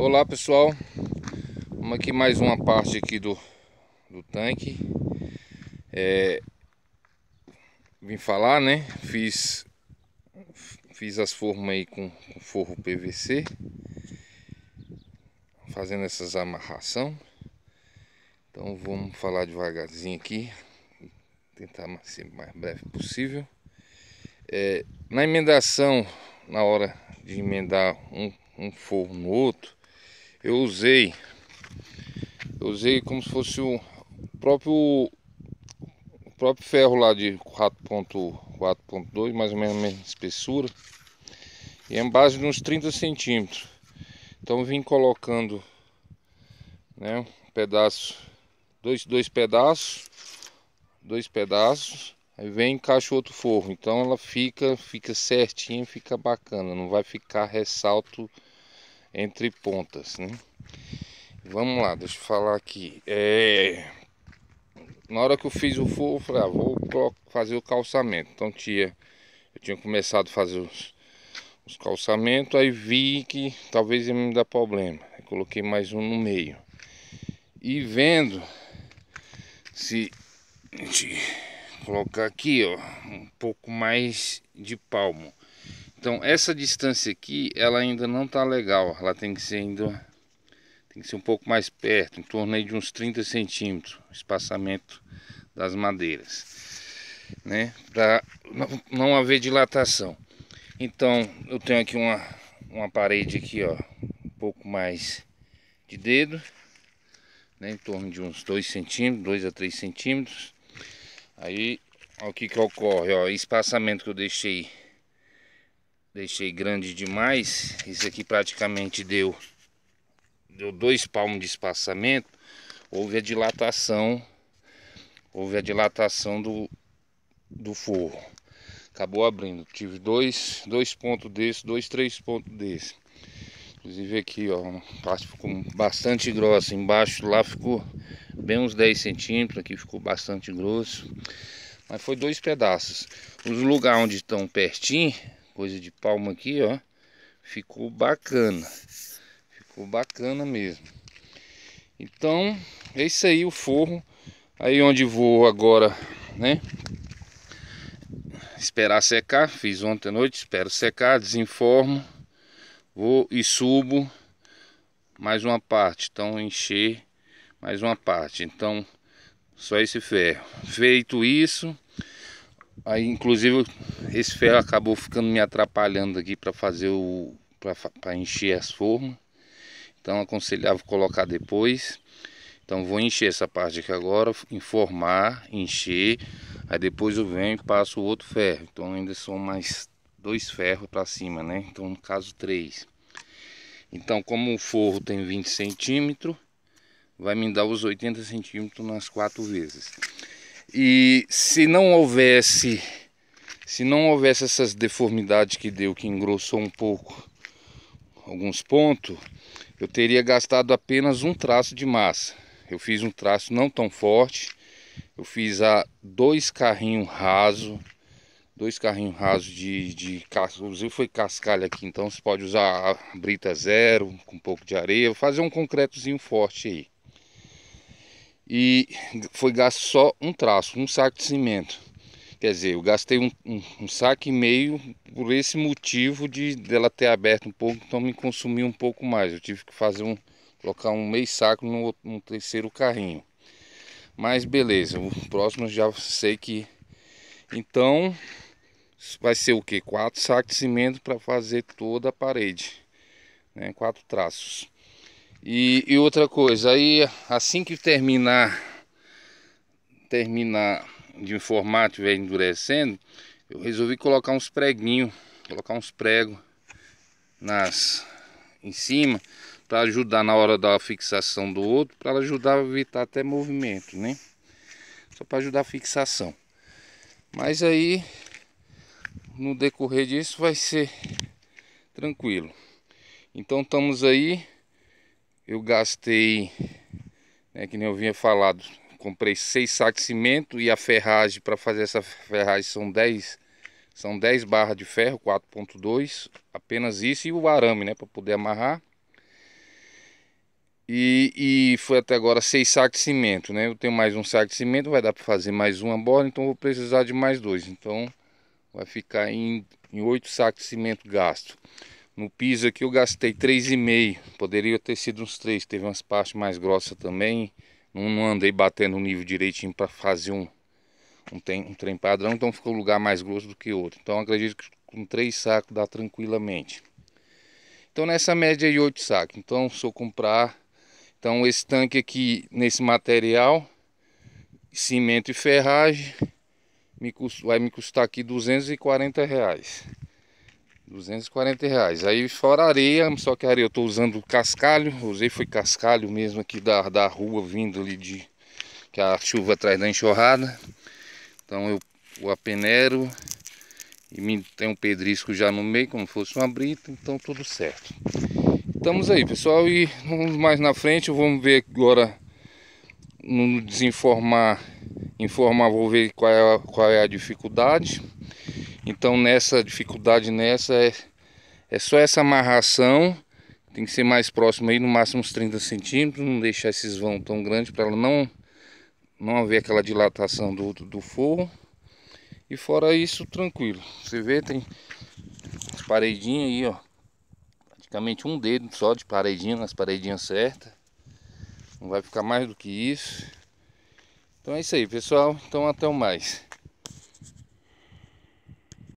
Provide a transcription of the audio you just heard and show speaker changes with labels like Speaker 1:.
Speaker 1: Olá pessoal, vamos aqui mais uma parte aqui do, do tanque é, Vim falar né, fiz, fiz as formas aí com, com forro PVC Fazendo essas amarração Então vamos falar devagarzinho aqui Tentar ser mais breve possível é, Na emendação, na hora de emendar um, um forro no outro eu usei eu usei como se fosse o próprio o próprio ferro lá de 4.4.2 mais ou menos a mesma espessura e em é base de uns 30 centímetros então vim colocando né um pedaço dois, dois pedaços dois pedaços aí vem encaixa outro forro então ela fica fica certinha fica bacana não vai ficar ressalto entre pontas, né? Vamos lá, deixa eu falar aqui. É... Na hora que eu fiz o forro, eu falei, ah, vou fazer o calçamento. Então tinha, eu tinha começado a fazer os, os calçamentos, aí vi que talvez ia me dar problema. coloquei mais um no meio. E vendo se a gente colocar aqui, ó, um pouco mais de palmo. Então essa distância aqui, ela ainda não está legal. Ela tem que ser ainda tem que ser um pouco mais perto, em torno aí de uns 30 centímetros, espaçamento das madeiras, né? Para não, haver dilatação. Então eu tenho aqui uma uma parede aqui, ó, um pouco mais de dedo, né? Em torno de uns 2 centímetros, 2 a 3 centímetros. Aí, o que que ocorre, ó, espaçamento que eu deixei Deixei grande demais. Isso aqui praticamente deu, deu dois palmos de espaçamento. Houve a dilatação. Houve a dilatação do, do forro. Acabou abrindo. Tive dois, dois pontos desse, dois, três pontos desse. Inclusive aqui, ó, a parte ficou bastante grossa. Embaixo lá ficou bem uns 10 centímetros, aqui ficou bastante grosso. Mas foi dois pedaços. Os lugares onde estão pertinho, coisa de palma aqui, ó. Ficou bacana. Ficou bacana mesmo. Então, é isso aí o forro. Aí onde vou agora, né? Esperar secar. Fiz ontem à noite, espero secar, desinformo. Vou e subo mais uma parte. Então, encher mais uma parte. Então, só esse ferro. Feito isso Aí, inclusive, esse ferro acabou ficando me atrapalhando aqui para fazer o para encher as formas. Então, aconselhava colocar depois. Então, vou encher essa parte aqui agora, informar, encher. Aí depois eu venho e passo o outro ferro. Então, ainda são mais dois ferros para cima, né? Então, no caso, três. Então, como o forro tem 20 centímetros, vai me dar os 80 centímetros nas quatro vezes. E se não houvesse se não houvesse essas deformidades que deu, que engrossou um pouco alguns pontos, eu teria gastado apenas um traço de massa. Eu fiz um traço não tão forte. Eu fiz a dois carrinhos raso, dois carrinhos raso de, de usei foi cascalho aqui, então você pode usar a brita zero com um pouco de areia, fazer um concretozinho forte aí e foi gasto só um traço, um saco de cimento. Quer dizer, eu gastei um, um, um saco e meio por esse motivo de dela ter aberto um pouco, então me consumiu um pouco mais. Eu tive que fazer um colocar um meio saco no, no terceiro carrinho. Mas beleza, o próximo eu já sei que então vai ser o que? Quatro sacos de cimento para fazer toda a parede, né? Quatro traços. E, e outra coisa, aí assim que terminar terminar de informar, e endurecendo, eu resolvi colocar uns preguinhos, colocar uns pregos nas em cima para ajudar na hora da fixação do outro, para ajudar a evitar até movimento, né? Só para ajudar a fixação. Mas aí no decorrer disso vai ser tranquilo. Então estamos aí eu gastei, né, que nem eu vinha falado, comprei seis sacos de cimento e a ferragem para fazer essa ferragem são 10 são 10 barras de ferro 4.2, apenas isso e o arame, né, para poder amarrar. E, e foi até agora seis sacos de cimento, né? Eu tenho mais um saco de cimento, vai dar para fazer mais uma bola, então vou precisar de mais dois. Então vai ficar em, em oito sacos de cimento gasto. No piso aqui eu gastei 3,5. Poderia ter sido uns 3. Teve umas partes mais grossas também. Não, andei batendo o nível direitinho para fazer um, um, tem, um trem padrão. Então ficou um lugar mais grosso do que outro. Então acredito que com 3 sacos dá tranquilamente. Então nessa média aí 8 sacos. Então se eu comprar... Então esse tanque aqui nesse material... Cimento e ferragem... Me custa, vai me custar aqui 240 reais. 240 reais. Aí fora areia, só que areia eu tô usando cascalho. Usei foi cascalho mesmo aqui da, da rua, vindo ali de... Que a chuva atrás da enxurrada. Então eu o apenero. E tem um pedrisco já no meio, como fosse uma brita. Então tudo certo. Estamos aí, pessoal. E mais na frente, vamos ver agora... No desinformar, informar, vou ver qual é, qual é a dificuldade então nessa dificuldade nessa é, é só essa amarração. Tem que ser mais próximo aí, no máximo uns 30 centímetros. Não deixar esses vão tão grandes para ela não, não haver aquela dilatação do, do forro. E fora isso, tranquilo. Você vê, tem as paredinhas aí, ó. Praticamente um dedo só de paredinha, nas paredinhas certas. Não vai ficar mais do que isso. Então é isso aí, pessoal. Então até o mais.